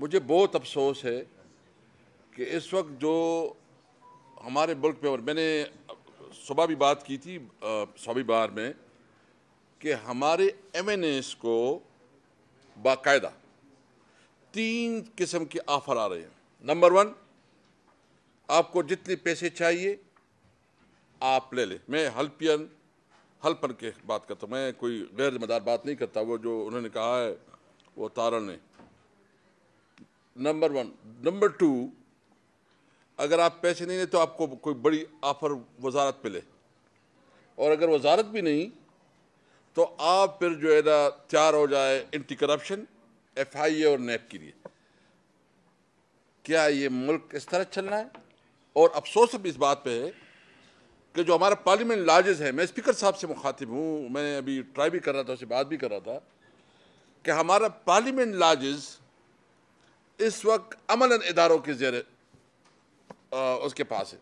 मुझे बहुत अफसोस है कि इस वक्त जो हमारे मुल्क में और मैंने सुबह भी बात की थी सभी बार में कि हमारे एम एन एस को बाकायदा तीन किस्म के ऑफर आ रहे हैं नंबर वन आपको जितने पैसे चाहिए आप ले लें मैं हल्पियन हल्पन के बात करता हूँ मैं कोई गैर जिम्मेदार बात नहीं करता वो जो उन्होंने कहा है वो तारण ने नंबर वन नंबर टू अगर आप पैसे नहीं लें तो आपको कोई बड़ी ऑफर वजारत पे ले और अगर वजारत भी नहीं तो आप फिर जो है ना तैयार हो जाए anti corruption F I A और नैब के लिए क्या ये मुल्क इस तरह चल रहा है और अफसोस अब इस बात पे है कि जो हमारा पार्लियामेंट लार्जेज है मैं स्पीकर साहब से मुखातिब हूँ मैंने अभी ट्राई भी कर रहा था उससे बात भी कर रहा था कि हमारा पार्लियामेंट लार्जेज़ इस वक्त अमला इदारों के जेर उसके पास है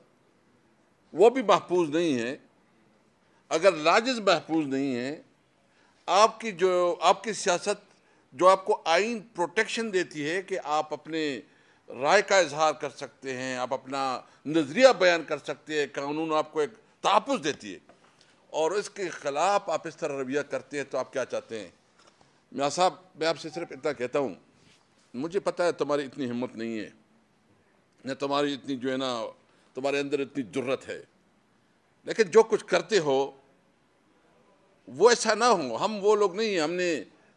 वो भी महफूज नहीं है अगर लाजिज महफूज नहीं है आपकी जो आपकी सियासत जो आपको आइन प्रोटेक्शन देती है कि आप अपने राय का इजहार कर सकते हैं आप अपना नज़रिया बयान कर सकते हैं कानून आपको एक तहफ़ देती है और इसके ख़िलाफ़ आप इस तरह रवैया करते हैं तो आप क्या चाहते हैं मियाँ साहब मैं आपसे सिर्फ इतना कहता हूँ मुझे पता है तुम्हारी इतनी हिम्मत नहीं है न तुम्हारी इतनी जो है ना तुम्हारे अंदर इतनी जरूरत है लेकिन जो कुछ करते हो वो ऐसा ना हो हम वो लोग नहीं हैं हमने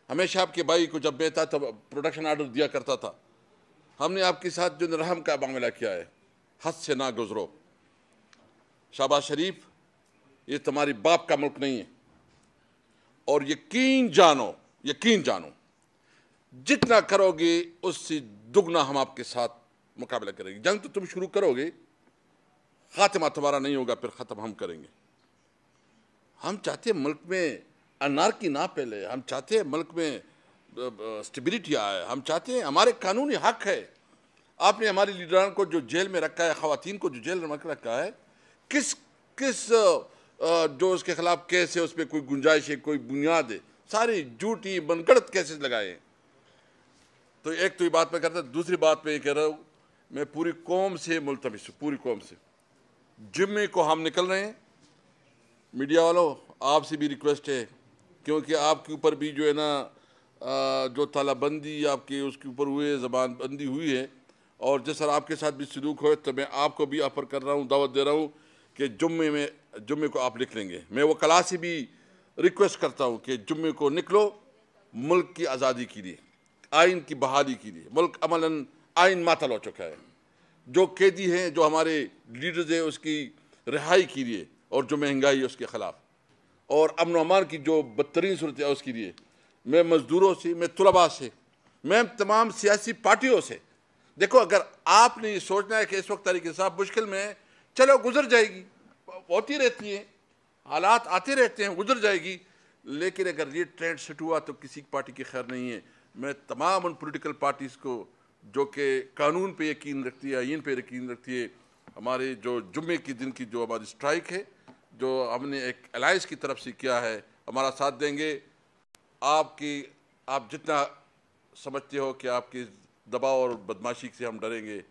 हमेशा आपके भाई को जब बेहता तब प्रोडक्शन आर्डर दिया करता था हमने आपके साथ जो रहम का मामला किया है हद से ना गुजरो शाबाज शरीफ ये तुम्हारी बाप का मुल्क नहीं है और यकीन जानो यकीन जानो जितना करोगे उससे दुगना हम आपके साथ मुकाबला करेंगे जंग तो तुम शुरू करोगे खात्मा तुम्हारा नहीं होगा फिर ख़त्म हम करेंगे हम चाहते हैं मुल्क में अनारकी ना फैले हम चाहते हैं मुल्क में स्टेबिलिटी आए हम चाहते हैं हमारे कानूनी हक है आपने हमारे लीडरान को जो जेल में रखा है खातन को जो जेल में रखा है किस किस जो उसके खिलाफ केस है उस पर कोई गुंजाइश है कोई बुनियाद है सारी झूठी बनकड़त केसेस लगाए हैं तो एक तो ये बात मैं करता दूसरी बात मैं ये कह रहा हूँ मैं पूरी कौम से मुलतविश हूँ पूरी कौम से जुम्मे को हम निकल रहे हैं मीडिया वालों आपसे भी रिक्वेस्ट है क्योंकि आपके ऊपर भी जो है ना जो तालाबंदी आपके उसके ऊपर हुए जबानबंदी हुई है और जिस तरह आपके साथ भी सलूक हो तो मैं आपको भी ऑफर कर रहा हूँ दावत दे रहा हूँ कि जुम्मे में जुम्मे को आप निकलेंगे लेंगे मैं वो कला से भी रिक्वेस्ट करता हूँ कि जुम्मे को निकलो मुल्क की आज़ादी के लिए आइन की बहाली के लिए मुल्क अमलन आइन मातल हो चुका है जो कैदी हैं जो हमारे लीडर्स हैं उसकी रिहाई के लिए और जो महंगाई है उसके ख़िलाफ़ और अमन अमान की जो बदतरीन सूरत है उसके लिए मैं मज़दूरों से मैं तलबा से मैं तमाम सियासी पार्टियों से देखो अगर आपने ये सोचना है कि इस वक्त तरीके साहब मुश्किल में है चलो गुजर जाएगी होती रहती है हालात आते रहते हैं गुजर जाएगी लेकिन अगर ये ट्रेंड सेट हुआ तो किसी पार्टी की खैर नहीं है मैं तमाम उन पोलिटिकल पार्टीज़ को जो कि कानून पे यकीन रखती है आइन पे यकीन रखती है हमारे जो जुम्मे के दिन की जो हमारी स्ट्राइक है जो हमने एक अलाइंस की तरफ से किया है हमारा साथ देंगे आपकी आप जितना समझते हो कि आपकी दबाव और बदमाशी से हम डरेंगे